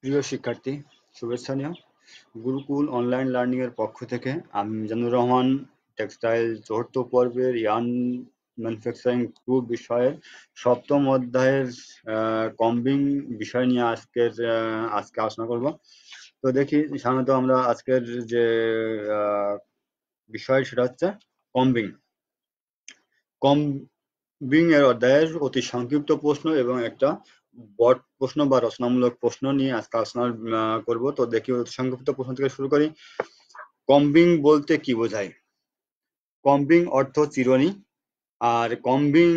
প্রিয় শিক্ষার্থী শুভেচ্ছা গুরুকুল অনলাইন লার্নিং এর পক্ষ থেকে আমি মিজানুর রহমান টেক্সটাইল চতুর্থ পর্বের ইয়ান ম্যানুফ্যাকচারিং টু বিষয়ের সপ্তম অধ্যায়ের কম্বিং বিষয় নিয়ে আজকের আজকে আলোচনা করব তো দেখি সাধারণত আমরা আজকের যে বিষয় সেটা হচ্ছে কম্বিং কম বিং এর অধ্যায়ের অতি সংক্ষিপ্ত প্রশ্ন এবং একটা বট প্রশ্ন বা রচনামূলক প্রশ্ন নিয়ে আজকে আলোচনা করব তো দেখি সংক্ষিপ্ত প্রশ্ন থেকে শুরু করি কম্বিং বলতে কি বোঝায় কম্বিং অর্থ চিরনি আর কম্বিং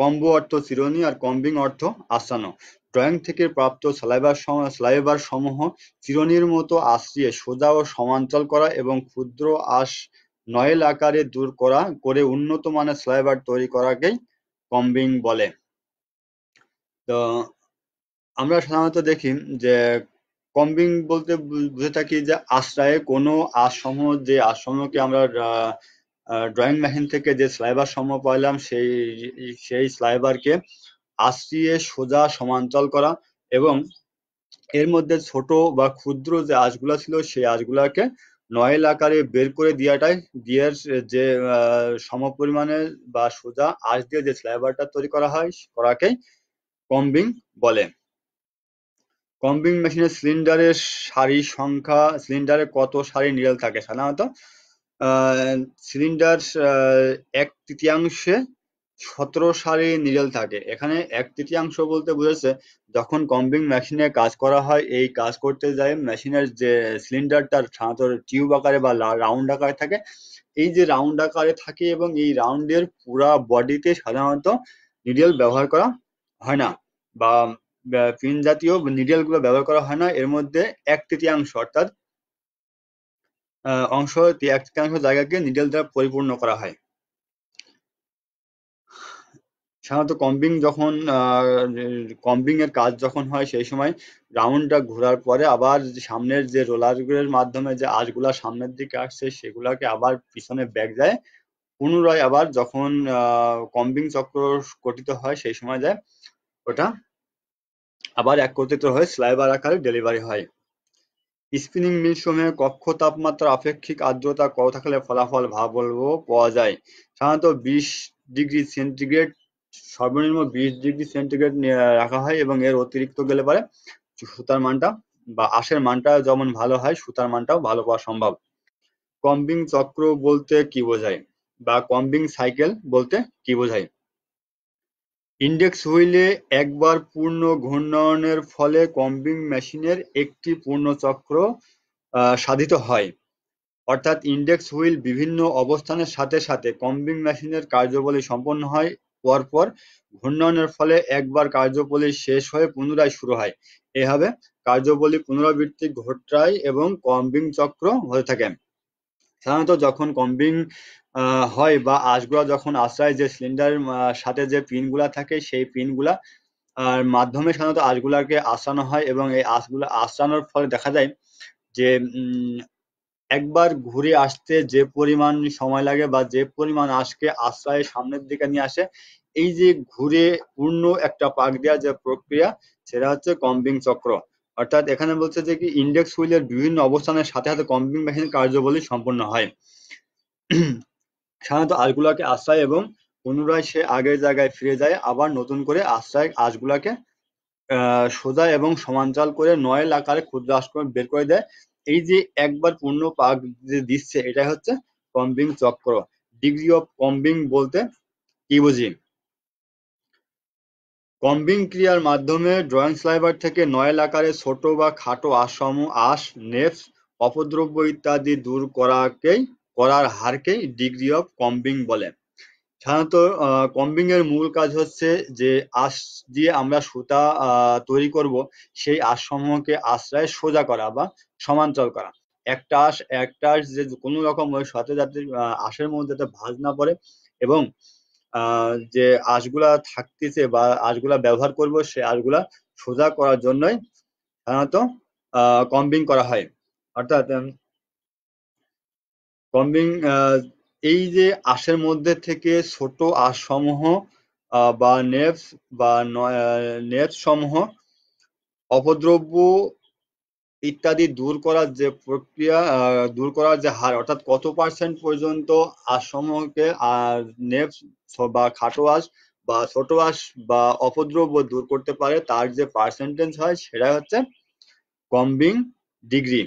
কম্বো অর্থ চিরনি আর কম্বিং অর্থ আসানো ড্রয়িং থেকে প্রাপ্ত স্লাইবার স্লাইবার সমূহ চিরনির মতো আশ্রিয়ে সোজা ও সমান্তল করা এবং ক্ষুদ্র আশ নয়েল আকারে দূর করা করে উন্নত মানের স্লাইবার তৈরি করাকেই কম্বিং বলে তো আমরা সাধারণত দেখি যে কম্বিং বলতে বুঝে থাকি যে আশ্রয়ে কোনো আসম যে আসমকে আমরা ড্রয়িং মেশিন থেকে যে স্লাইবার সম পাইলাম সেই সেই স্লাইবারকে আশ্রিয়ে সোজা সমান্তরাল করা এবং এর মধ্যে ছোট বা ক্ষুদ্র যে আঁশগুলা ছিল সেই আঁশগুলাকে নয়েল আকারে বের করে দেওয়াটাই দিয়ে যে সমপরিমাণে বা সোজা আঁশ দিয়ে যে স্লাইবারটা তৈরি করা হয় করাকে কম্বিং বলে। কম্বিং মেশিনে সিলিন্ডারের সারি সংখ্যা সিলিন্ডারে কত সারি নিডল থাকে সাধারণত সিলিন্ডার এক তৃতীয়াংশে সতেরো সারি নিডল থাকে এখানে এক তৃতীয়াংশ বলতে বুঝেছে যখন কম্বিং মেশিনে কাজ করা হয় এই কাজ করতে যায় মেশিনের যে সিলিন্ডারটার সাধারণত টিউব আকারে বা রাউন্ড আকারে থাকে এই যে রাউন্ড আকারে থাকে এবং এই রাউন্ডের পুরা বডিতে সাধারণত নিডল ব্যবহার করা হয় না বা ফিন জাতীয় নিডেল গুলো ব্যবহার করা হয় না এর মধ্যে এক তৃতীয়াংশ অর্থাৎ অংশ এক তৃতীয়াংশ জায়গাকে নিডেল দ্বারা পরিপূর্ণ করা হয় সাধারণত কম্বিং যখন কম্বিং এর কাজ যখন হয় সেই সময় রাউন্ডটা ঘোরার পরে আবার সামনের যে রোলারগুলোর মাধ্যমে যে আঁশগুলা সামনের দিকে আসছে সেগুলাকে আবার পিছনে ব্যাগ যায় পুনরায় আবার যখন কম্বিং চক্র গঠিত হয় সেই সময় যায় ওটা আবার একত্রিত হয়ে স্লাইবার আকারে ডেলিভারি হয় স্পিনিং মিল সময়ে কক্ষ তাপমাত্রা আপেক্ষিক আর্দ্রতা কত থাকলে ফলাফল ভাবলব পাওয়া যায় সাধারণত বিশ ডিগ্রি সেন্টিগ্রেড সর্বনিম্ন বিশ ডিগ্রি সেন্টিগ্রেড রাখা হয় এবং এর অতিরিক্ত গেলে পারে সুতার মানটা বা আশের মানটা যেমন ভালো হয় সুতার মানটাও ভালো পাওয়া সম্ভব কম্বিং চক্র বলতে কি বোঝায় বা কম্বিং সাইকেল বলতে কি বোঝায় ইনডেক্স হইলে একবার পূর্ণ ঘূর্ণনের ফলে কম্বিং মেশিনের একটি পূর্ণ চক্র সাধিত হয়, অর্থাৎ ইনডেক্স হুইল বিভিন্ন অবস্থানের সাথে সাথে কম্বিং মেশিনের কার্যবলী সম্পন্ন হয় পরপর ঘূর্ণনের ফলে একবার কার্যবলী শেষ হয়ে পুনরায় শুরু হয়। এভাবে কার্যবলী পুনরাবৃত্তি ঘটায় এবং কম্বিং চক্র হয়ে থাকে। সাধারণত যখন কম্বিং হয় বা আঁশগুলা যখন আশ্রয় যে সিলিন্ডার সাথে যে পিনগুলা থাকে সেই পিনগুলা আর মাধ্যমে সাধারণত আশগুলাকে আশ্রানো হয় এবং এই আশগুলা আশ্রানোর ফলে দেখা যায় যে একবার ঘুরে আসতে যে পরিমাণ সময় লাগে বা যে পরিমাণ আঁশকে আশ্রয়ের সামনের দিকে নিয়ে আসে এই যে ঘুরে পূর্ণ একটা পাক দেওয়ার যে প্রক্রিয়া সেটা হচ্ছে কম্বিং চক্র অর্থাৎ এখানে বলছে যে কি ইন্ডেক্স হুইলের বিভিন্ন অবস্থানের সাথে সাথে কম্পিং মেশিনের কার্যবলী সম্পন্ন হয় সাধারণত আজগুলাকে আশ্রয় এবং পুনরায় সে আগের জায়গায় ফিরে যায় আবার নতুন করে আশ্রয় আজগুলাকে সোজা এবং সমান্তরাল করে নয়েল আকারে ক্ষুদ্র আশ্রম বের করে দেয় এই যে একবার পূর্ণ পাক যে দিচ্ছে এটাই হচ্ছে কম্বিং চক্র ডিগ্রি অফ কম্বিং বলতে কি বুঝি কম্বিং ক্রিয়ার মাধ্যমে ড্রয়িং স্লাইভার থেকে নয়েল আকারে ছোট বা খাটো আসম আঁশ, নেফস, অপদ্রব্য ইত্যাদি দূর করার হারকেই ডিগ্রি অফ কম্বিং বলে। সাধারণত কম্বিং এর মূল কাজ হচ্ছে যে আঁশ দিয়ে আমরা সুতা তৈরি করব সেই সমূহকে আশ্রয় সোজা করা বা সমান্তরাল করা। একটা আশ একটা আঁশ যে কোনো রকম ওই সাথে যাতে আঁশের মধ্যে যাতে ভাঁজ না পড়ে এবং যে আশগুলা থাকতেছে বা আঁশগুলা ব্যবহার করব সে আশগুলা সোজা করার জন্যই সাধারণত কম্বিং করা হয় অর্থাৎ কম্বিং এই যে আশের মধ্যে থেকে ছোট আঁশ সমূহ বা নেভস বা নেপস সমূহ অপদ্রব্য ইত্যাদি দূর করার যে প্রক্রিয়া দূর করার যে হার অর্থাৎ কত পার্সেন্ট পর্যন্ত আসমকে আর নেপস বা খাটো আস বা ছোট আস বা অপদ্রব্য দূর করতে পারে তার যে পার্সেন্টেজ হয় সেটা হচ্ছে কম্বিং ডিগ্রি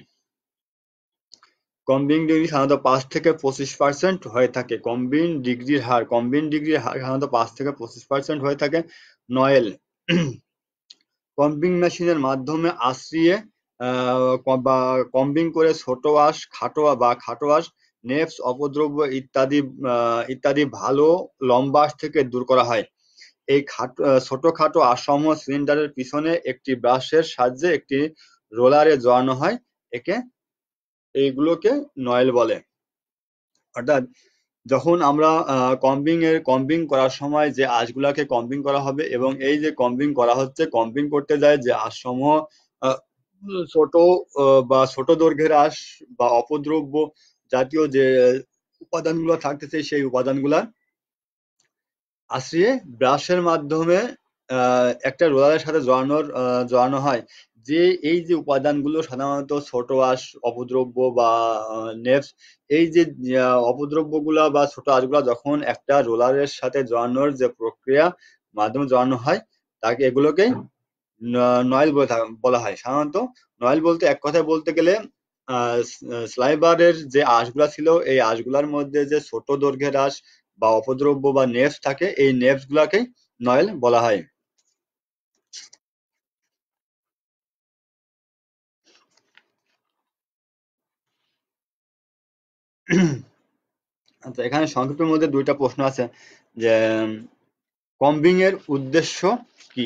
কম্বিং ডিগ্রি সাধারণত পাঁচ থেকে পঁচিশ পার্সেন্ট হয়ে থাকে কম্বিন ডিগ্রির হার কম্বিন ডিগ্রির হার সাধারণত পাঁচ থেকে পঁচিশ পার্সেন্ট হয়ে থাকে নয়েল কম্বিং মেশিনের মাধ্যমে আশ্রিয়ে বা কম্বিং করে ছোট আঁশ খাটো বা খাটো আঁশ নেপস অপদ্রব্য ইত্যাদি ইত্যাদি ভালো লম্বা আঁশ থেকে দূর করা হয় এই খাটো খাটো আসমূহ সিলিন্ডারের পিছনে একটি ব্রাশের সাহায্যে একটি রোলারে জড়ানো হয় একে এইগুলোকে নয়েল বলে অর্থাৎ যখন আমরা কম্বিং এর কম্বিং করার সময় যে আঁশগুলাকে কম্বিং করা হবে এবং এই যে কম্বিং করা হচ্ছে কম্বিং করতে যায় যে আঁশসমূহ ছোট বা ছোট দৈর্ঘ্যের আঁশ বা অপদ্রব্য জাতীয় যে উপাদানগুলো থাকতেছে সেই উপাদানগুলা আসিয়ে ব্রাশের মাধ্যমে একটা রোলারের সাথে জড়ানোর জড়ানো হয় যে এই যে উপাদানগুলো সাধারণত ছোট আঁশ অপদ্রব্য বা নেপস এই যে অপদ্রব্যগুলা বা ছোট আঁশগুলা যখন একটা রোলারের সাথে জড়ানোর যে প্রক্রিয়া মাধ্যমে জড়ানো হয় তাকে এগুলোকে নয়েল বলে বলা হয় সাধারণত নয়েল বলতে এক কথায় বলতে গেলে স্লাইবারের যে আঁশগুলা ছিল এই আঁশগুলার মধ্যে যে ছোট দৈর্ঘ্যের আঁশ বা অপদ্রব্য বা নেভস থাকে এই নেভস গুলাকে নয়েল বলা হয় আচ্ছা এখানে সংক্ষিপ্তের মধ্যে দুইটা প্রশ্ন আছে যে কম্বিং এর উদ্দেশ্য কি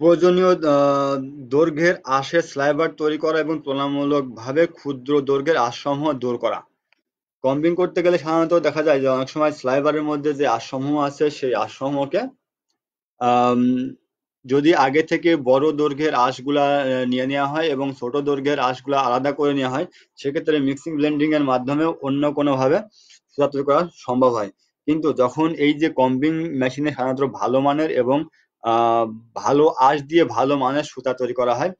প্রয়োজনীয় দৈর্ঘ্যের আঁশের স্লাইবার তৈরি করা এবং তুলনামূলকভাবে ক্ষুদ্র দৈর্ঘ্যের আশসমূহ দূর করা। কম্পিং করতে গেলে সাধারণত দেখা যায় যে অনেক সময় স্লাইভারের মধ্যে যে আশসমূহ আছে সেই আশসমূহকে যদি আগে থেকে বড় দৈর্ঘ্যের আঁশগুলা নিয়ে নেওয়া হয় এবং ছোট দৈর্ঘ্যের আঁশগুলা আলাদা করে নেওয়া হয় সেক্ষেত্রে মিক্সিং ব্লেন্ডিং এর মাধ্যমে অন্য কোনোভাবে তৈরি করা সম্ভব হয় কিন্তু যখন এই যে কম্বিং মেশিনে সাধারণত ভালো মানের এবং ভালো আঁশ দিয়ে ভালো মানের সুতা তৈরি করা হয়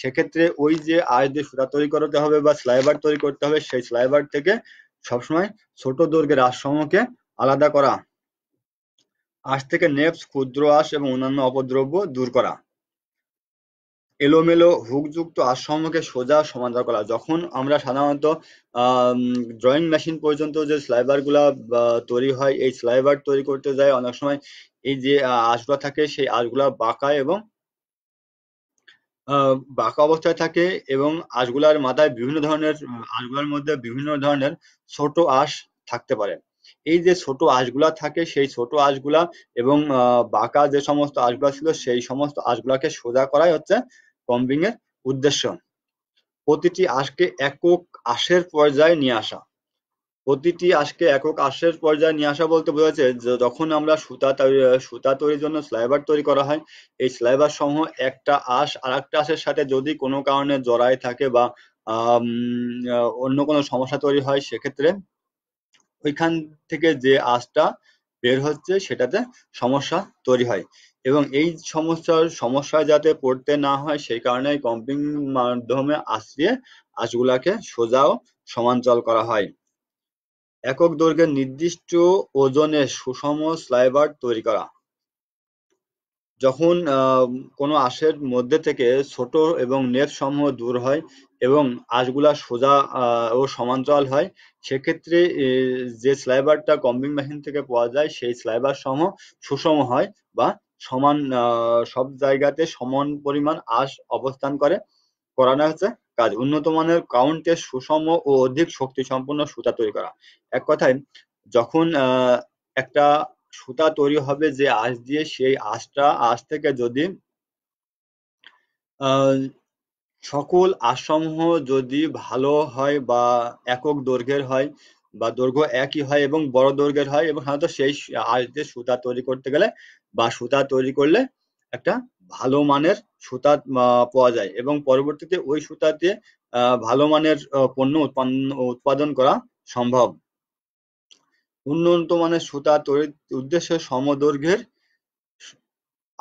সেক্ষেত্রে ওই যে আঁশ দিয়ে সুতা তৈরি করতে হবে বা স্লাইবার তৈরি করতে হবে সেই স্লাইবার থেকে সবসময় ছোট দৈর্ঘ্যের আশ্রমকে আলাদা করা আঁশ থেকে নেপস ক্ষুদ্র আঁশ এবং অন্যান্য অপদ্রব্য দূর করা এলোমেলো হুকযুক্ত আশ্রমকে সোজা সমাধান করা যখন আমরা সাধারণত ড্রয়িং মেশিন পর্যন্ত যে স্লাইবার গুলা তৈরি হয় এই স্লাইবার তৈরি করতে যায় অনেক সময় এই যে আঁশগুলা থাকে সেই আঁশগুলা বাঁকা এবং বাঁকা অবস্থায় থাকে এবং আঁশগুলার মাথায় বিভিন্ন ধরনের আঁশগুলার মধ্যে বিভিন্ন ধরনের ছোট আঁশ থাকতে পারে এই যে ছোট আঁশগুলা থাকে সেই ছোট আঁশগুলা এবং বাঁকা যে সমস্ত আঁশগুলা ছিল সেই সমস্ত আঁশগুলাকে সোজা করাই হচ্ছে কম্বিং এর উদ্দেশ্য প্রতিটি আঁশকে একক আঁশের পর্যায়ে নিয়ে আসা প্রতিটি আজকে একক আঁশের পর্যায়ে নিয়ে আসা বলতে বোঝাচ্ছে যখন আমরা সুতা সুতা তৈরির জন্য স্লাইবার তৈরি করা হয় এই স্লাইবার সমূহ একটা আঁশ আর একটা আঁশের সাথে যদি কোনো কারণে জড়ায় থাকে বা অন্য কোনো সমস্যা তৈরি হয় সেক্ষেত্রে ওইখান থেকে যে আঁশটা বের হচ্ছে সেটাতে সমস্যা তৈরি হয় এবং এই সমস্যার সমস্যা যাতে পড়তে না হয় সেই কারণে কম্পিং মাধ্যমে দিয়ে আশগুলাকে সোজাও সমাঞ্চল করা হয় একক দৈর্ঘ্যের নির্দিষ্ট ওজনে সুষম স্লাইবার তৈরি করা। যখন কোন আঁশের মধ্যে থেকে ছোট এবং সমূহ দূর হয় এবং আঁশগুলা সোজা ও সমান্তরাল হয় সেক্ষেত্রে যে স্লাইভারটা কম্বিং মেশিন থেকে পাওয়া যায় সেই স্লাইভার সমূহ সুষম হয় বা সমান সব জায়গাতে সমান পরিমাণ আঁশ অবস্থান করে করানো হয়েছে কাজ উন্নত মানের কাউন্টে সুষম ও অধিক শক্তি সম্পন্ন সুতা তৈরি করা এক কথায় যখন একটা সুতা তৈরি হবে যে আজ দিয়ে সেই আঁশটা আজ থেকে যদি সকল আঁশসমূহ যদি ভালো হয় বা একক দৈর্ঘ্যের হয় বা দৈর্ঘ্য একই হয় এবং বড় দৈর্ঘ্যের হয় এবং সাধারণত সেই আজ দিয়ে সুতা তৈরি করতে গেলে বা সুতা তৈরি করলে একটা ভালো মানের সুতা পাওয়া যায় এবং পরবর্তীতে ওই সুতাতে ভালো মানের পণ্য উৎপন্ন উৎপাদন করা সম্ভব উন্নত মানের সুতা তৈরির উদ্দেশ্যে সমদৈর্ঘ্যের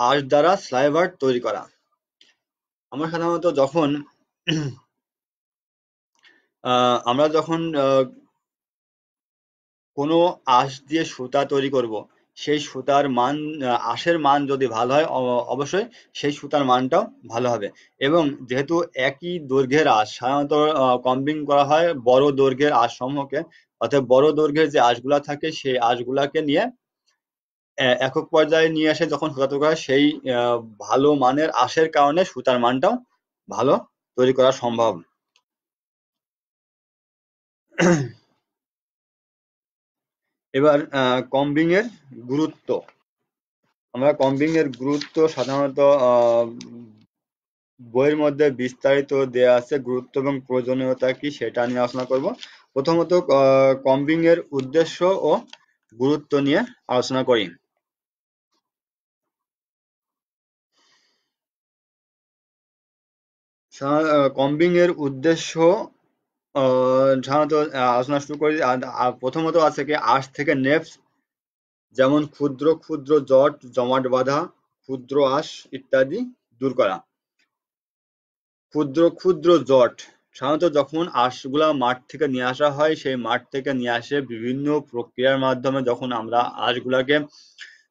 আঁশ দ্বারা স্লাইভার তৈরি করা আমরা সাধারণত যখন আমরা যখন কোনো আঁশ দিয়ে সুতা তৈরি করব সেই সুতার মান আশের মান যদি ভালো হয় অবশ্যই সেই সুতার মানটাও ভালো হবে এবং যেহেতু একই দৈর্ঘ্যের আশ সাধারণত কম্বিং করা হয় বড় দৈর্ঘ্যের আশ সমূহকে অর্থাৎ বড় দৈর্ঘ্যের যে আশগুলা থাকে সেই আশগুলাকে নিয়ে একক পর্যায়ে নিয়ে আসে যখন সুতা তৈরি করা সেই ভালো মানের আশের কারণে সুতার মানটাও ভালো তৈরি করা সম্ভব এবার কম্বিং এর গুরুত্ব আমরা কম্বিং এর গুরুত্ব সাধারণত বইয়ের মধ্যে বিস্তারিত দেয়া আছে গুরুত্ব এবং প্রয়োজনীয়তা কি সেটা নিয়ে আলোচনা করব প্রথমত কম্বিং এর উদ্দেশ্য ও গুরুত্ব নিয়ে আলোচনা করি কম্বিং এর উদ্দেশ্য সাধারণত আলোচনা শুরু করি প্রথমত আছে কি আশ থেকে নেপস যেমন ক্ষুদ্র ক্ষুদ্র জট জমাট বাঁধা ক্ষুদ্র আশ ইত্যাদি দূর করা ক্ষুদ্র ক্ষুদ্র জট সাধারণত যখন আঁশগুলা মাঠ থেকে নিয়ে আসা হয় সেই মাঠ থেকে নিয়ে আসে বিভিন্ন প্রক্রিয়ার মাধ্যমে যখন আমরা আঁশগুলাকে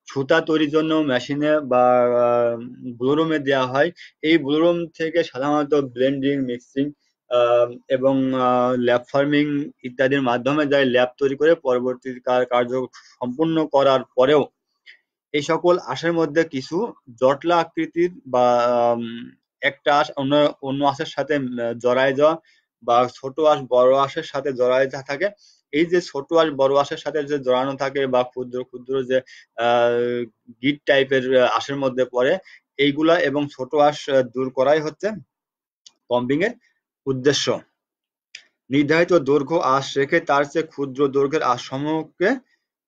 ছুতা তৈরির জন্য মেশিনে বা ব্লোরুমে দেওয়া হয় এই ব্লোরুম থেকে সাধারণত ব্লেন্ডিং মিক্সিং এবং ল্যাব ফার্মিং ইত্যাদির মাধ্যমে যায় ল্যাব তৈরি করে পরবর্তী কার্য সম্পূর্ণ করার পরেও এই সকল আঁশের মধ্যে কিছু জটলা আকৃতির বা একটা আশ অন্য অন্য আঁশের সাথে জড়ায় যাওয়া বা ছোট আঁশ বড় আঁশের সাথে জড়ায় যা থাকে এই যে ছোট আঁশ বড় আঁশের সাথে যে জড়ানো থাকে বা ক্ষুদ্র ক্ষুদ্র যে গিট টাইপের আঁশের মধ্যে পড়ে এইগুলা এবং ছোট আঁশ দূর করাই হচ্ছে কম্বিং এর উদ্দেশ্য: নির্ধারিত দৈর্ঘ্য আশ রেখে তার চেয়ে ক্ষুদ্র দৈর্ঘ্যের সমূহকে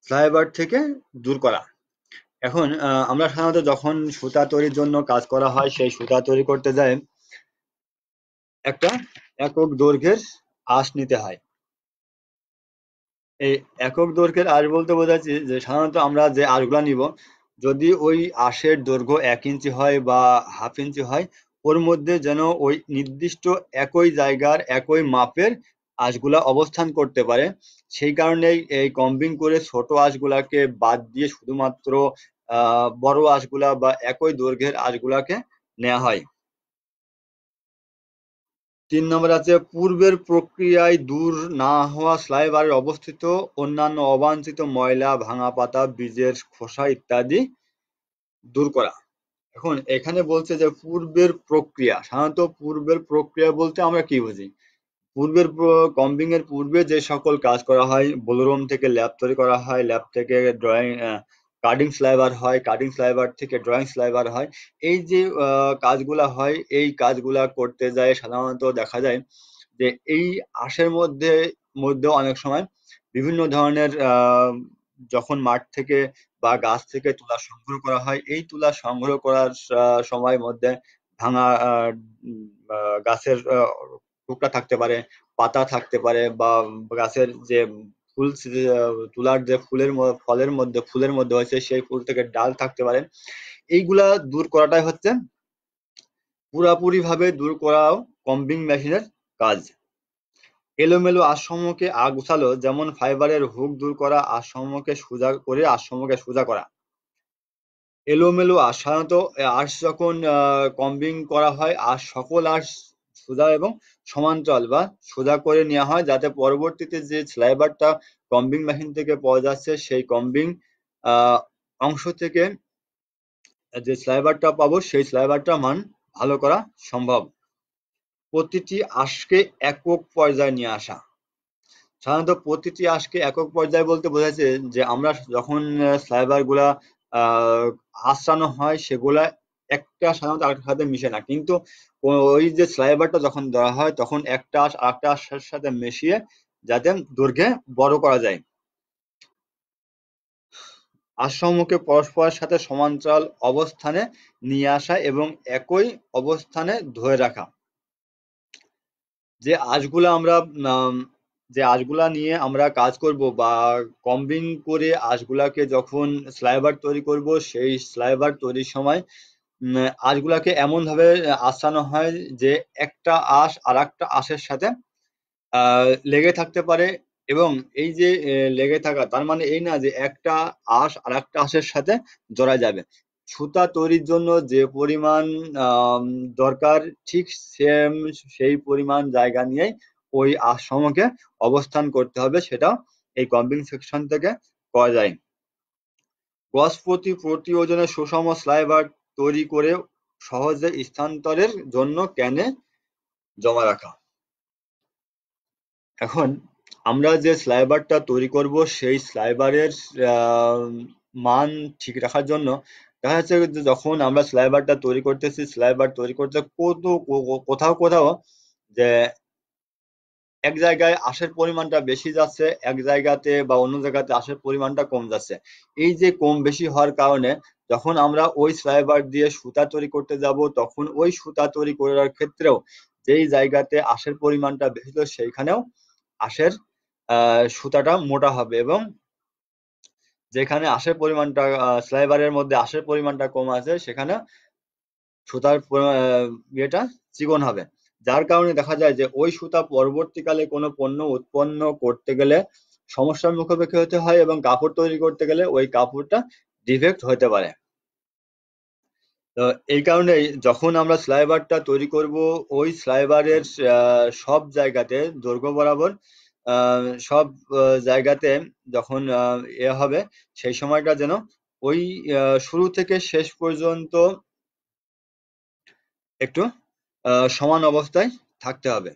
ফ্লাইওভার থেকে দূর করা। এখন আমরা সাধারণত যখন সুতা তৈরির জন্য কাজ করা হয় সেই সুতা তৈরি করতে যায় একটা একক দৈর্ঘ্যের আঁশ নিতে হয়। এই একক দৈর্ঘ্যের আঁশ বলতে বোঝাচ্ছি যে সাধারণত আমরা যে আঁশগুলা নিব যদি ওই আঁশের দৈর্ঘ্য এক ইঞ্চি হয় বা হাফ ইঞ্চি হয় ওর মধ্যে যেন ওই নির্দিষ্ট একই জায়গার একই মাপের আঁশগুলা অবস্থান করতে পারে সেই কারণে এই কম্বিং করে ছোট আঁশগুলাকে বাদ দিয়ে শুধুমাত্র বড় আঁশগুলা বা একই দৈর্ঘ্যের আঁশগুলাকে নেওয়া হয় তিন নম্বর আছে পূর্বের প্রক্রিয়ায় দূর না হওয়া স্লাইবারের অবস্থিত অন্যান্য অবাঞ্ছিত ময়লা ভাঙা পাতা বীজের খোসা ইত্যাদি দূর করা এখন এখানে বলছে যে পূর্বের প্রক্রিয়া সাধারণত পূর্বের প্রক্রিয়া বলতে আমরা কি বুঝি পূর্বের কম্বিং এর পূর্বে যে সকল কাজ করা হয় বলুরম থেকে ল্যাব তৈরি করা হয় ল্যাব থেকে ড্রয়িং কার্ডিং স্লাইবার হয় কার্ডিং স্লাইবার থেকে ড্রয়িং স্লাইবার হয় এই যে কাজগুলা হয় এই কাজগুলা করতে যায় সাধারণত দেখা যায় যে এই আশের মধ্যে মধ্যেও অনেক সময় বিভিন্ন ধরনের যখন মাঠ থেকে বা গাছ থেকে তুলা সংগ্রহ করা হয় এই তুলা সংগ্রহ করার সময় মধ্যে ভাঙা গাছের টুকরা থাকতে পারে পাতা থাকতে পারে বা গাছের যে ফুল তুলার যে ফুলের ফলের মধ্যে ফুলের মধ্যে হয়েছে সেই ফুল থেকে ডাল থাকতে পারে এইগুলা দূর করাটাই হচ্ছে পুরাপুরি ভাবে দূর করাও কম্বিং মেশিনের কাজ এলোমেলো আগ গোছালো, যেমন ফাইবারের হুক দূর করা, আশ্রমকে সোজা করে আশ্রমকে সোজা করা। এলোমেলো আঁশ সাধারণত আঁশ যখন কম্বিং করা হয় আর সকল আঁশ সোজা এবং সমান্তরাল বা সোজা করে নেওয়া হয় যাতে পরবর্তীতে যে স্লাইবারটা কম্বিং মেশিন থেকে পাওয়া যাচ্ছে সেই কম্বিং অংশ থেকে যে স্লাইবারটা পাবো সেই স্লাইবারটা মান ভালো করা সম্ভব প্রতিটি আঁশকে একক পর্যায়ে নিয়ে আসা। সাধারণত প্রতিটি আঁশকে একক পর্যায় বলতে বোঝাচ্ছে যে আমরা যখন গুলা আঁচড়ানো হয় সেগুলা একটা সাধারণত আরেকটার সাথে মিশে না কিন্তু ওই যে স্লাইবারটা যখন ধরা হয় তখন একটা আশ আরেকটা আঁশের সাথে মিশিয়ে যাতে দৈর্ঘ্যে বড় করা যায় আশ্রমকে পরস্পরের সাথে সমান্তরাল অবস্থানে নিয়ে আসা এবং একই অবস্থানে ধরে রাখা যে আঁশগুলা আমরা যে আঁশগুলা নিয়ে আমরা কাজ করব বা কম্বিং করে আঁশগুলাকে যখন স্লাইবার তৈরি করব সেই স্লাইবার তৈরির সময় আঁশগুলাকে এমনভাবে আসানো হয় যে একটা আঁশ আর একটা আঁশের সাথে লেগে থাকতে পারে এবং এই যে লেগে থাকা তার মানে এই না যে একটা আঁশ আর একটা আঁশের সাথে জড়া যাবে সুতা তৈরির জন্য যে পরিমাণ দরকার ঠিক সেম সেই পরিমাণ জায়গা নিয়েই ওই আশ্রমকে অবস্থান করতে হবে সেটা এই কম্পিং সেকশন থেকে করা যায় গজ প্রতি প্রতি ওজনে সুষম স্লাইভার তৈরি করে সহজে স্থানান্তরের জন্য ক্যানে জমা রাখা এখন আমরা যে স্লাইভারটা তৈরি করব সেই স্লাইভারের মান ঠিক রাখার জন্য দেখা যাচ্ছে যখন আমরা সেলাই বারটা তৈরি করতেছি সেলাই বার তৈরি করতে কত কোথাও কোথাও যে এক জায়গায় আসের পরিমাণটা বেশি যাচ্ছে এক জায়গাতে বা অন্য জায়গাতে আসের পরিমাণটা কম যাচ্ছে এই যে কম বেশি হওয়ার কারণে যখন আমরা ওই স্লাইবার দিয়ে সুতা তৈরি করতে যাব তখন ওই সুতা তৈরি করার ক্ষেত্রেও যেই জায়গাতে আসের পরিমাণটা বেশি ছিল সেইখানেও আসের আহ সুতাটা মোটা হবে এবং যেখানে আশের পরিমাণটা স্লাইবারের মধ্যে আঁশের পরিমাণটা কম আছে সেখানে সুতার ইয়েটা চিকন হবে যার কারণে দেখা যায় যে ওই সুতা পরবর্তীকালে কোনো পণ্য উৎপন্ন করতে গেলে সমস্যার মুখোমুখি হতে হয় এবং কাপড় তৈরি করতে গেলে ওই কাপড়টা ডিফেক্ট হতে পারে তো এই কারণে যখন আমরা স্লাইবারটা তৈরি করব ওই স্লাইবারের সব জায়গাতে দৈর্ঘ্য বরাবর সব জায়গাতে যখন এ হবে সেই সময়টা যেন ওই শুরু থেকে শেষ পর্যন্ত একটু সমান অবস্থায় থাকতে হবে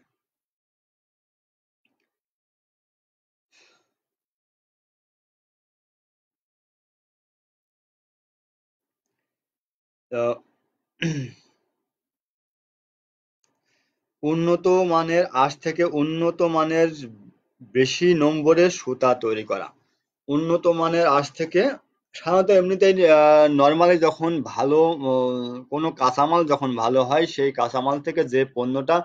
উন্নত মানের আজ থেকে উন্নত মানের বেশি নম্বরে সুতা তৈরি করা উন্নত মানের আঁশ থেকে সাধারণত এমনিতেই নর্মালি যখন ভালো কোনো কাঁচামাল যখন ভালো হয় সেই কাঁচামাল থেকে যে পণ্যটা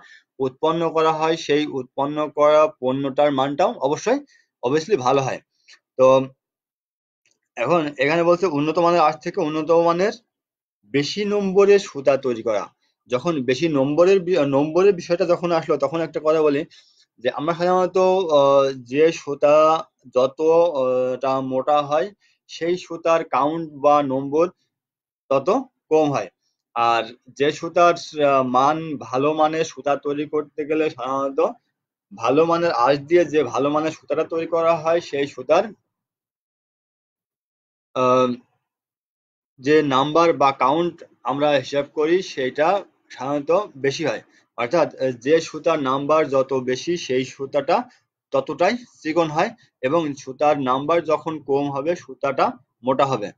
উৎপন্ন করা হয় সেই উৎপন্ন করা পণ্যটার মানটাও অবশ্যই অবভিয়াসলি ভালো হয় তো এখন এখানে বলছে উন্নত মানের আঁশ থেকে উন্নত মানের বেশি নম্বরে সুতা তৈরি করা যখন বেশি নম্বরের নম্বরের বিষয়টা যখন আসলো তখন একটা কথা বলি যে আমরা সাধারণত যে সুতা যতটা মোটা হয় সেই সুতার কাউন্ট বা নম্বর তত কম হয় আর যে সুতার মান ভালো মানের সুতা তৈরি করতে গেলে সাধারণত ভালো মানের আশ দিয়ে যে ভালো মানের সুতাটা তৈরি করা হয় সেই সুতার যে নাম্বার বা কাউন্ট আমরা হিসাব করি সেটা সাধারণত বেশি হয় অর্থাৎ যে সুতার নাম্বার যত বেশি সেই সুতাটা ততটাই চিকন হয় এবং সুতার নাম্বার যখন কম হবে সুতাটা মোটা হবে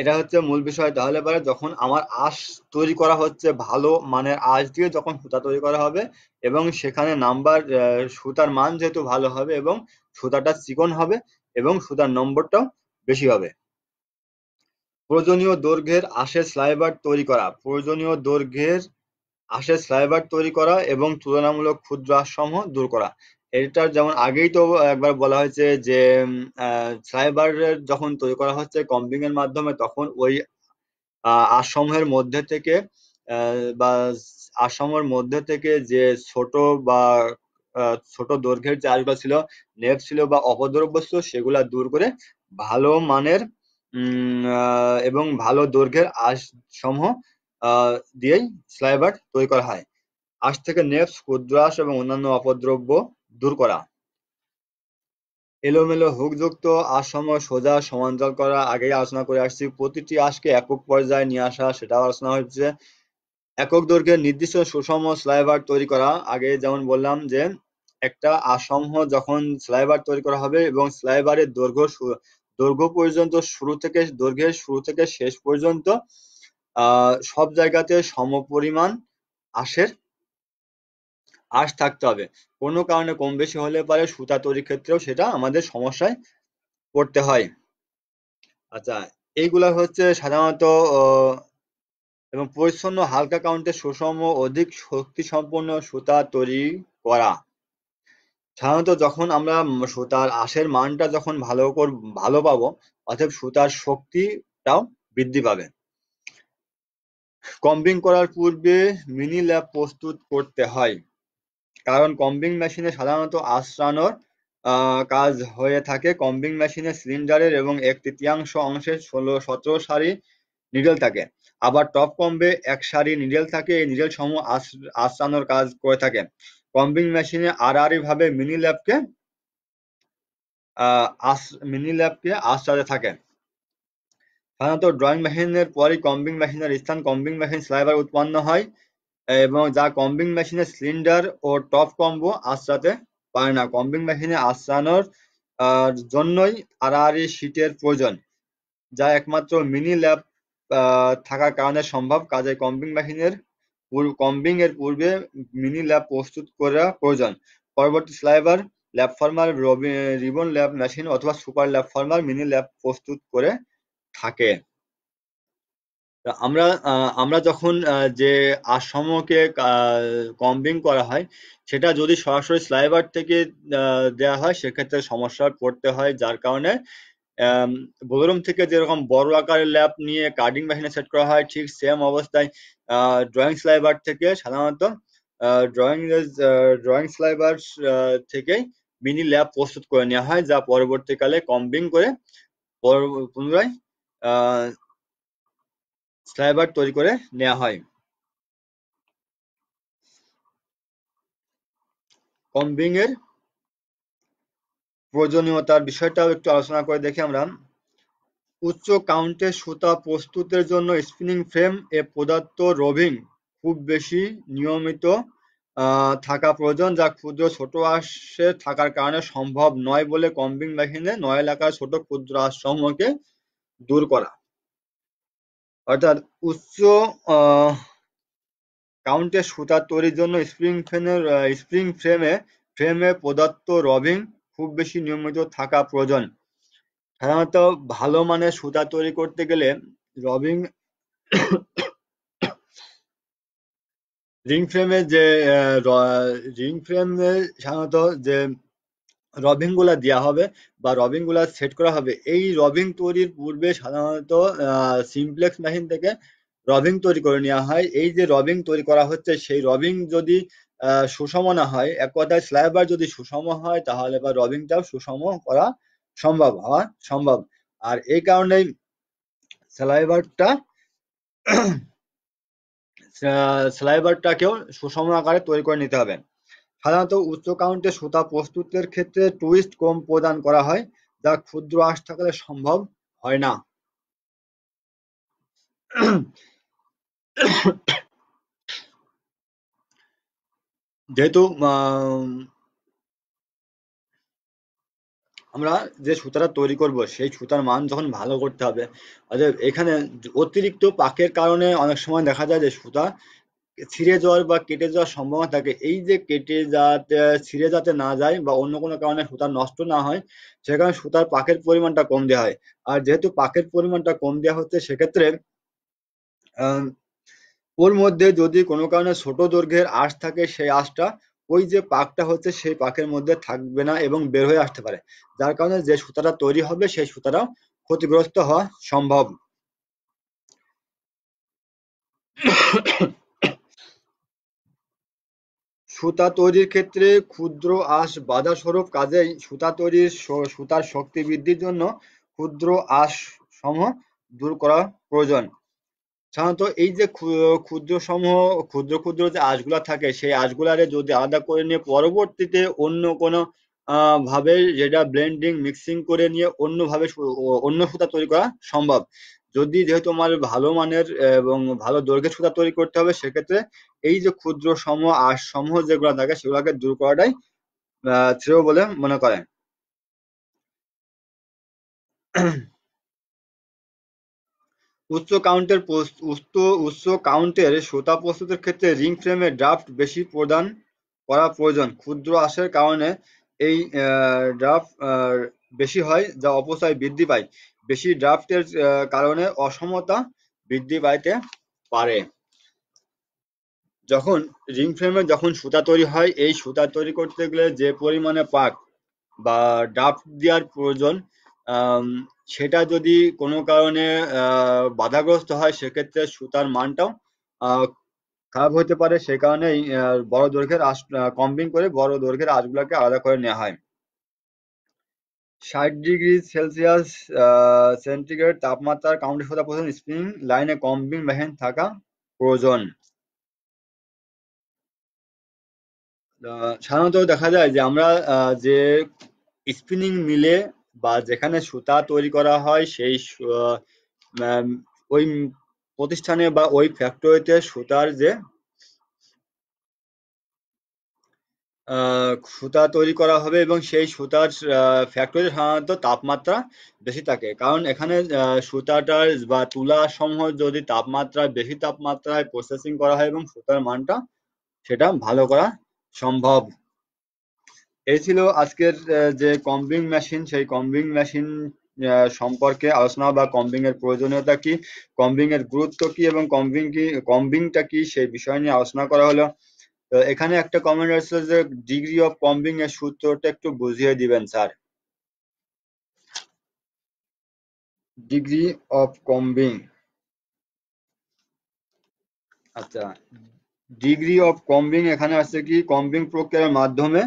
এটা হচ্ছে মূল বিষয় তাহলে পরে যখন আমার আঁশ তৈরি করা হচ্ছে ভালো মানের আঁশ দিয়ে যখন সুতা তৈরি করা হবে এবং সেখানে নাম্বার সুতার মান যেহেতু ভালো হবে এবং সুতাটা চিকন হবে এবং সুতার নম্বরটাও বেশি হবে প্রয়োজনীয় দৈর্ঘ্যের আশের স্লাইবার তৈরি করা প্রয়োজনীয় দৈর্ঘ্যের আঁশের স্লাইবার তৈরি করা এবং তুলনামূলক ক্ষুদ্র আশ্রম দূর করা এটার যেমন আগেই তো একবার বলা হয়েছে যে স্লাইবার যখন তৈরি করা হচ্ছে কম্পিং এর মাধ্যমে তখন ওই আশ্রমের মধ্যে থেকে বা আশ্রমের মধ্যে থেকে যে ছোট বা ছোট দৈর্ঘ্যের যে আঁশগুলো ছিল নেপ ছিল বা অপদ্রব্য ছিল সেগুলা দূর করে ভালো মানের এবং ভালো দৈর্ঘ্যের আশ সমূহ দিয়েই স্লাইভার তৈরি করা হয় আঁশ থেকে নেপস ক্ষুদ্রাস এবং অন্যান্য অপদ্রব্য দূর করা এলোমেলো হুকযুক্ত আসময় সোজা সমান্তর করা আগেই আলোচনা করে আসছি প্রতিটি আশকে একক পর্যায়ে নিয়ে আসা সেটাও আলোচনা হচ্ছে একক দৈর্ঘ্যে নির্দিষ্ট সুষম স্লাইভার তৈরি করা আগে যেমন বললাম যে একটা আসমূহ যখন স্লাইভার তৈরি করা হবে এবং স্লাইভারের দৈর্ঘ্য দৈর্ঘ্য পর্যন্ত শুরু থেকে দৈর্ঘ্যের শুরু থেকে শেষ পর্যন্ত সব জায়গাতে সমপরিমাণ আঁশের আঁশ থাকতে হবে কোনো কারণে কম বেশি হলে পারে সুতা তৈরির ক্ষেত্রেও সেটা আমাদের সমস্যায় পড়তে হয় আচ্ছা এইগুলা হচ্ছে সাধারণত এবং পরিচ্ছন্ন হালকা কাউন্টে সুষম অধিক শক্তি সম্পন্ন সুতা তৈরি করা সাধারণত যখন আমরা সুতার আশের মানটা যখন ভালো ভালো পাবো অর্থাৎ সুতার শক্তিটাও বৃদ্ধি পাবে কম্বিং করার পূর্বে মিনি ল্যাব প্রস্তুত করতে হয় কারণ কম্বিং মেশিনে সাধারণত আশ্রানোর কাজ হয়ে থাকে কম্বিং মেশিনে সিলিন্ডারের এবং এক তৃতীয়াংশ অংশের ষোলো সতেরো সারি নিডেল থাকে আবার টপ কম্বে এক সারি নিডেল থাকে এই নিডেল সমূহ আশ্রানোর কাজ করে থাকে কম্বিং মেশিনে আর ভাবে মিনি ল্যাবকে মিনি ল্যাবকে আশ্রাতে থাকে সাধারণত ড্রয়িং মেশিনের পরই কম্বিং মেশিনের স্থান কম্বিং মেশিন স্লাইবার উৎপন্ন হয় এবং যা কম্বিং মেশিনের সিলিন্ডার ও টপ কম্বো আশ্রাতে পারে না কম্বিং মেশিনে আশ্রানোর জন্যই আড়াআড়ি শীতের প্রয়োজন যা একমাত্র মিনি ল্যাব থাকার কারণে সম্ভব কাজে কম্বিং মেশিনের কম্বিং এর পূর্বে মিনি ল্যাব প্রস্তুত করা প্রয়োজন পরবর্তী sliver lap former ribbon lap machine অথবা super lap former mini lap প্রস্তুত করে থাকে আমরা আমরা যখন যে আসমকে কম্বিং করা হয় সেটা যদি সরাসরি স্লাইবার থেকে দেওয়া হয় সেক্ষেত্রে সমস্যা পড়তে হয় যার কারণে বোলরুম থেকে যেরকম বড় আকারের ল্যাব নিয়ে কার্ডিং মেশিনে সেট করা হয় ঠিক সেম অবস্থায় ড্রয়িং স্লাইবার থেকে সাধারণত ড্রয়িং ড্রয়িং স্লাইবার থেকে মিনি ল্যাব প্রস্তুত করে নেওয়া হয় যা পরবর্তীকালে কম্বিং করে পুনরায় স্লাইবার তৈরি করে নেওয়া হয় কম্বিং এর প্রয়োজনীয়তার বিষয়টাও একটু আলোচনা করে দেখি আমরা উচ্চ কাউন্টের সুতা প্রস্তুতের জন্য স্পিনিং ফ্রেম এ পদার্থ রবিং খুব বেশি নিয়মিত থাকা প্রয়োজন যা ক্ষুদ্র ছোট আঁশে থাকার কারণে সম্ভব নয় বলে কম্বিং মেশিনে নয় এলাকার ছোট ক্ষুদ্র আঁশ সমূহকে দূর করা, অর্থাৎ উচ্চ কাউন্টের সুতা তৈরির জন্য স্প্রিং স্প্রিং ফ্রেমে ফ্রেমে প্রদত্ত রবিং খুব বেশি নিয়মিত থাকা প্রয়োজন। সাধারণত ভালো মানের সুতা তৈরি করতে গেলে রবিং রিং ফ্রেমের যে রিং ফ্রেমে সাধারণত যে রবিংগুলা দেওয়া হবে বা রবিংগুলো সেট করা হবে এই রবিং তৈরির পূর্বে সাধারণত সিমপ্লেক্স মেশিন থেকে রবিং তৈরি করে নেওয়া হয় এই যে রবিং তৈরি করা হচ্ছে সেই রবিং যদি সুষম না হয় এক কথায় স্ল্যাবার যদি সুষম হয় তাহলে বা রবিংটাও সুষম করা সম্ভব হওয়া সম্ভব আর এই কারণেই স্ল্যাবারটা স্ল্যাবারটাকেও সুষম আকারে তৈরি করে নিতে হবে সাধারণত উচ্চ কাউন্টে সুতা প্রস্তুতের ক্ষেত্রে টুইস্ট কম প্রদান করা হয় যা ক্ষুদ্র আঁশ থাকলে সম্ভব হয় না যেহেতু আমরা যে সুতাটা তৈরি করব সেই সুতার মান যখন ভালো করতে হবে অতএব এখানে অতিরিক্ত পাকের কারণে অনেক সময় দেখা যায় যে সুতা ছিঁড়ে যাওয়ার বা কেটে যাওয়ার সম্ভাবনা থাকে এই যে কেটে যাতে ছিঁড়ে যাতে না যায় বা অন্য কোনো কারণে সুতা নষ্ট না হয় সে কারণে সুতার পাকের পরিমাণটা কম দেওয়া হয় আর যেহেতু পাকের পরিমাণটা কম দেওয়া হচ্ছে সেক্ষেত্রে ওর মধ্যে যদি কোনো কারণে ছোট দৈর্ঘ্যের আঁশ থাকে সেই আঁশটা ওই যে পাকটা হচ্ছে সেই পাকের মধ্যে থাকবে না এবং বের হয়ে আসতে পারে যার কারণে যে সুতাটা তৈরি হবে সেই সুতাটা ক্ষতিগ্রস্ত হওয়া সম্ভব সুতা তৈরির ক্ষেত্রে ক্ষুদ্র আঁশ বাধাস্বরূপ কাজেই সুতা তৈরির সুতার শক্তি বৃদ্ধির জন্য ক্ষুদ্র আঁশ সমূহ দূর করা প্রয়োজন সাধারণত এই যে ক্ষুদ্র সমূহ ক্ষুদ্র ক্ষুদ্র যে আশগুলা থাকে সেই আশগুলারে যদি আলাদা করে নিয়ে পরবর্তীতে অন্য কোনো ভাবে যেটা ব্লেন্ডিং মিক্সিং করে নিয়ে অন্যভাবে অন্য সুতা তৈরি করা সম্ভব যদি যেহেতু আমার ভালো মানের এবং ভালো দৈর্ঘ্যের সুতা তৈরি করতে হবে সেক্ষেত্রে এই যে ক্ষুদ্র সম আর সমূহ যেগুলো থাকে সেগুলোকে দূর করাটাই শ্রেয় বলে মনে করেন উচ্চ কাউন্টের উচ্চ উচ্চ কাউন্টের সুতা প্রস্তুতের ক্ষেত্রে রিং ফ্রেমে ড্রাফট বেশি প্রদান করা প্রয়োজন ক্ষুদ্র আশের কারণে এই ড্রাফট বেশি হয় যা অপচয় বৃদ্ধি পায় বেশি ড্রাফটের কারণে অসমতা বৃদ্ধি পাইতে পারে যখন রিং ফ্রেমে যখন সুতা তৈরি হয় এই সুতা তৈরি করতে গেলে যে পরিমাণে পাক বা ড্রাফট দেওয়ার প্রয়োজন সেটা যদি কোনো কারণে বাধাগ্রস্ত হয় সেক্ষেত্রে সুতার মানটাও খারাপ হতে পারে সে কারণে বড় দৈর্ঘ্যের আঁশ কম্বিং করে বড় দৈর্ঘ্যের আঁশগুলাকে আলাদা করে নেওয়া হয় ষাট ডিগ্রি সেলসিয়াস সেন্টিগ্রেড তাপমাত্রার কাউন্টের সদা প্রথম স্পিন লাইনে কম্বিং মেহেন থাকা প্রয়োজন সাধারণত দেখা যায় যে আমরা যে স্পিনিং মিলে বা যেখানে সুতা তৈরি করা হয় সেই ওই প্রতিষ্ঠানে বা ওই ফ্যাক্টরিতে সুতার যে সুতা তৈরি করা হবে এবং সেই সুতার ফ্যাক্টরি সাধারণত তাপমাত্রা বেশি থাকে কারণ এখানে সুতাটার বা তুলা সমূহ যদি তাপমাত্রা বেশি তাপমাত্রায় প্রসেসিং করা হয় এবং সুতার মানটা সেটা ভালো করা সম্ভব এই ছিল আজকের যে কম্বিং মেশিন সেই কম্বিং মেশিন সম্পর্কে আলোচনা বা কম্বিং এর প্রয়োজনীয়তা কি কম্বিং এর গুরুত্ব কি এবং কম্বিং কি কম্বিংটা কি সেই বিষয় নিয়ে আলোচনা করা হলো এখানে একটা কমেন্ট আসছে যে ডিগ্রি অফ কম্বিং এর সূত্রটা একটু বুঝিয়ে দিবেন স্যার ডিগ্রি অফ কম্বিং আচ্ছা ডিগ্রি অফ কম্বিং এখানে আছে কি কম্বিং প্রক্রিয়ার মাধ্যমে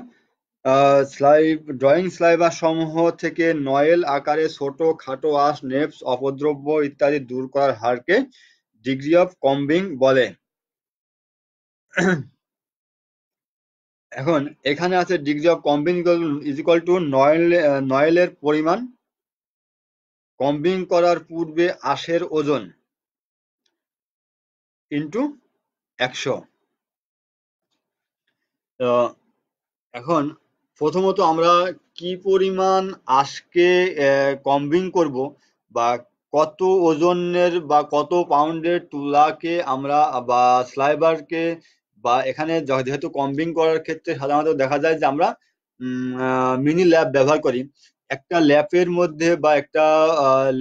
স্লাইভ ড্রয়িং স্লাইবার সমূহ থেকে নয়েল আকারে ছোট খাটো আঁশ নেপস অপদ্রব্য ইত্যাদি দূর করার হারকে ডিগ্রি অফ কম্বিং বলে এখন এখানে আছে ডিগ্রি অফ কম্বিং নয়েলের পরিমাণ কম্বিং করার পূর্বে আশের ওজন ইন্টু একশো এখন প্রথমত আমরা কি পরিমাণ আশকে কম্বিং করব বা কত ওজনের বা কত পাউন্ডের তুলাকে আমরা বা স্লাইবারকে বা এখানে যেহেতু কম্বিং করার ক্ষেত্রে সাধারণত দেখা যায় যে আমরা মিনি ল্যাব ব্যবহার করি একটা ল্যাপের মধ্যে বা একটা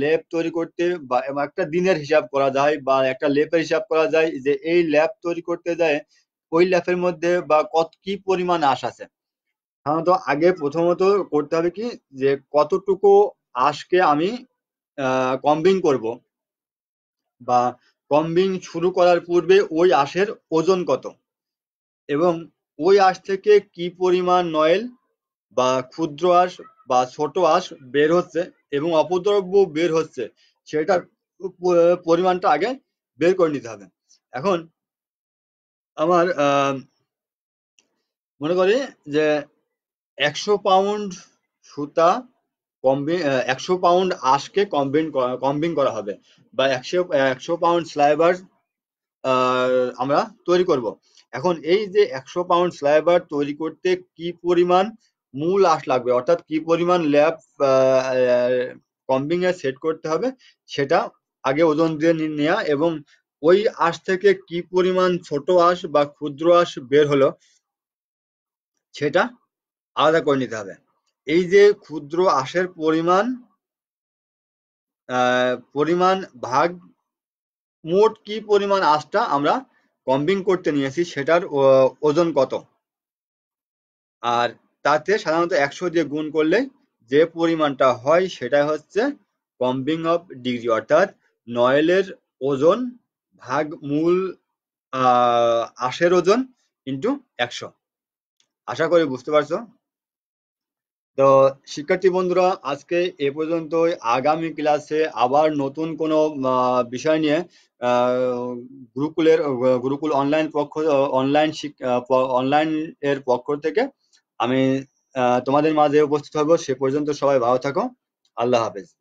ল্যাব তৈরি করতে বা একটা দিনের হিসাব করা যায় বা একটা ল্যাপের হিসাব করা যায় যে এই ল্যাব তৈরি করতে যায় ওই ল্যাপের মধ্যে বা কত কি পরিমাণ আশ আছে সাধারণত আগে প্রথমত করতে হবে কি যে কতটুকু আশকে আমি কম্বিং করব বা কম্বিং শুরু করার পূর্বে ওই আশের ওজন কত এবং ওই আঁশ থেকে কি পরিমাণ নয়েল বা ক্ষুদ্র আঁশ বা ছোট আঁশ বের হচ্ছে এবং অপদ্রব্য বের হচ্ছে সেটার পরিমাণটা আগে বের করে নিতে হবে এখন আমার মনে করি যে একশো পাউন্ড সুতা কম্বি একশো পাউন্ড আঁশকে কম্বিন কম্বিন করা হবে বা একশো একশো পাউন্ড স্লাইবার আমরা তৈরি করব এখন এই যে একশো পাউন্ড স্ল্যাবার তৈরি করতে কি পরিমাণ মূল আশ লাগবে অর্থাৎ কি পরিমাণ ল্যাব কম্বিং এ সেট করতে হবে সেটা আগে ওজন দিয়ে নেওয়া এবং ওই আশ থেকে কি পরিমাণ ছোট আশ বা ক্ষুদ্র আশ বের হলো সেটা আলাদা করে নিতে হবে এই যে ক্ষুদ্র আশের পরিমাণ পরিমাণ ভাগ মোট কি পরিমাণ আশটা আমরা কম্বিং করতে নিয়েছি সেটার ওজন কত আর তাতে সাধারণত একশো দিয়ে গুণ করলে যে পরিমাণটা হয় সেটা হচ্ছে কম্বিং অফ ডিগ্রি অর্থাৎ নয়েলের ওজন ভাগ মূল আশের ওজন ইন্টু একশো আশা করি বুঝতে পারছো তো শিক্ষার্থী বন্ধুরা আজকে এ পর্যন্তই আগামী ক্লাসে আবার নতুন কোনো বিষয় নিয়ে গুরুকুলের গুরুকুল অনলাইন পক্ষ অনলাইন অনলাইন এর পক্ষ থেকে আমি তোমাদের মাঝে উপস্থিত হব সে পর্যন্ত সবাই ভালো থাকো আল্লাহ হাফেজ